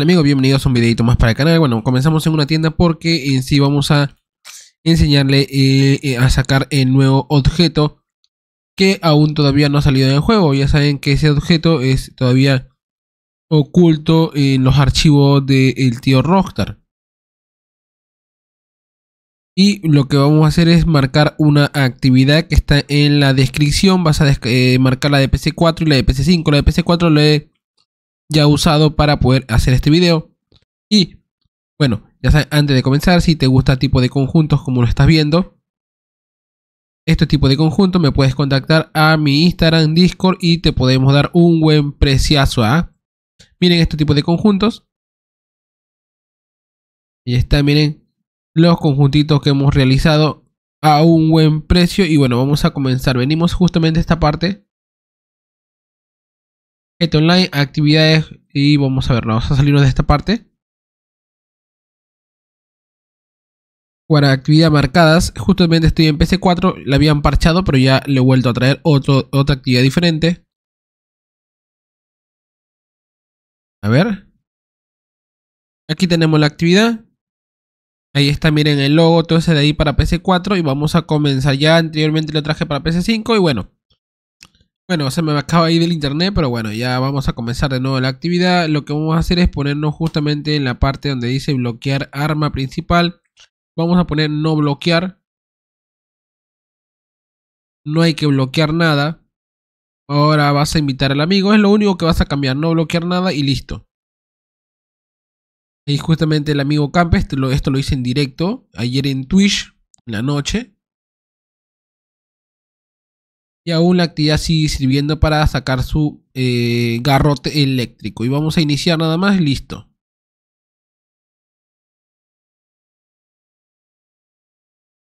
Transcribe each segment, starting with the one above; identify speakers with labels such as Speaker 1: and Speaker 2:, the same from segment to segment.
Speaker 1: Amigo, amigos? Bienvenidos a un videito más para el canal. Bueno, comenzamos en una tienda porque en sí vamos a enseñarle eh, eh, a sacar el nuevo objeto que aún todavía no ha salido del juego. Ya saben que ese objeto es todavía oculto en los archivos del tío Rockstar. Y lo que vamos a hacer es marcar una actividad que está en la descripción. Vas a eh, marcar la de PC4 y la de PC5. La de PC4 la de ya usado para poder hacer este video. Y bueno, ya antes de comenzar, si te gusta tipo de conjuntos como lo estás viendo, este tipo de conjuntos me puedes contactar a mi Instagram, Discord y te podemos dar un buen preciazo a. ¿ah? Miren este tipo de conjuntos. Y está, miren, los conjuntitos que hemos realizado a un buen precio. Y bueno, vamos a comenzar. Venimos justamente a esta parte
Speaker 2: Get online, actividades y vamos a ver, vamos a salirnos de esta parte. Para actividades
Speaker 1: marcadas, justamente estoy en PC4, la habían parchado, pero ya le he vuelto a traer otra actividad
Speaker 2: diferente. A ver. Aquí tenemos la actividad. Ahí está, miren el logo, todo ese de ahí
Speaker 1: para PC4 y vamos a comenzar. Ya anteriormente lo traje para PC5 y bueno, bueno, se me acaba ahí del internet, pero bueno, ya vamos a comenzar de nuevo la actividad. Lo que vamos a hacer es ponernos justamente en la parte donde dice bloquear arma principal. Vamos a poner no bloquear.
Speaker 2: No hay que bloquear nada. Ahora vas a invitar al amigo. Es lo único que vas a cambiar. No bloquear nada y listo.
Speaker 1: Y justamente el amigo Campes, esto lo hice en directo ayer en Twitch, en la noche y aún la actividad sigue
Speaker 2: sirviendo para sacar su eh, garrote eléctrico. Y vamos a iniciar nada más, listo.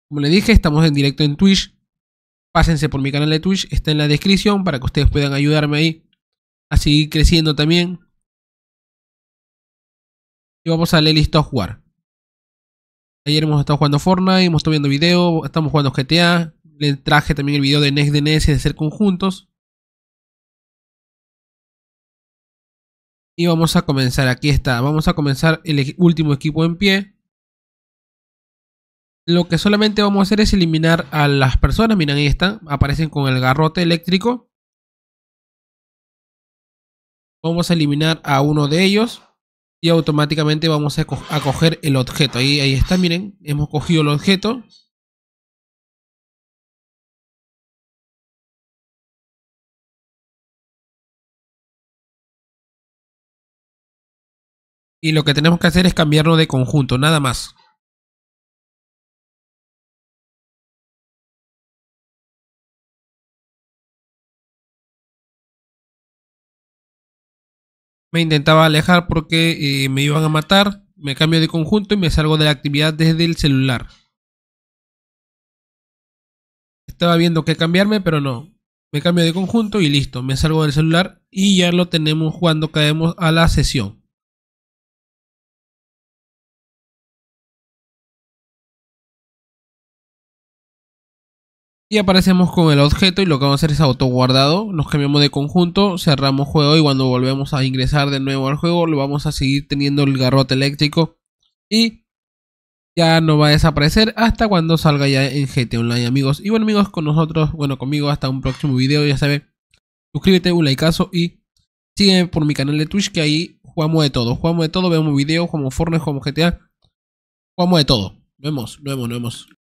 Speaker 2: Como le dije, estamos en directo en Twitch. Pásense por mi canal de Twitch, está en la descripción para
Speaker 1: que ustedes puedan ayudarme ahí a seguir creciendo también. Y vamos a darle listo a jugar. Ayer hemos estado jugando Fortnite, hemos estado viendo videos, estamos jugando GTA, le traje también el video de Next DNS de ser conjuntos.
Speaker 2: Y vamos a comenzar, aquí está, vamos a comenzar el último equipo en pie. Lo que solamente
Speaker 1: vamos a hacer es eliminar a las personas, miren ahí están, aparecen con el garrote eléctrico. Vamos a eliminar a uno de ellos y
Speaker 2: automáticamente vamos a, coger el objeto. Ahí, ahí está, miren, hemos cogido el objeto. y lo que tenemos que hacer es cambiarlo de conjunto, nada más. Me intentaba alejar porque
Speaker 1: eh, me iban a matar, me cambio de conjunto y me salgo de la actividad desde el celular. Estaba viendo que cambiarme, pero no. Me cambio de conjunto
Speaker 2: y listo, me salgo del celular y ya lo tenemos cuando caemos a la sesión. aparecemos con el objeto y lo que vamos a hacer es autoguardado.
Speaker 1: Nos cambiamos de conjunto, cerramos juego y cuando volvemos a ingresar de nuevo al juego lo vamos a seguir teniendo el garrote eléctrico. Y ya no va a desaparecer hasta cuando salga ya en GT Online amigos. Y bueno amigos, con nosotros, bueno conmigo hasta un próximo video, ya saben. Suscríbete, un likeazo y sígueme por mi canal de Twitch que ahí jugamos de todo. Jugamos de todo, vemos videos, jugamos Fortnite, jugamos GTA. Jugamos de todo. vemos, nos vemos, nos vemos.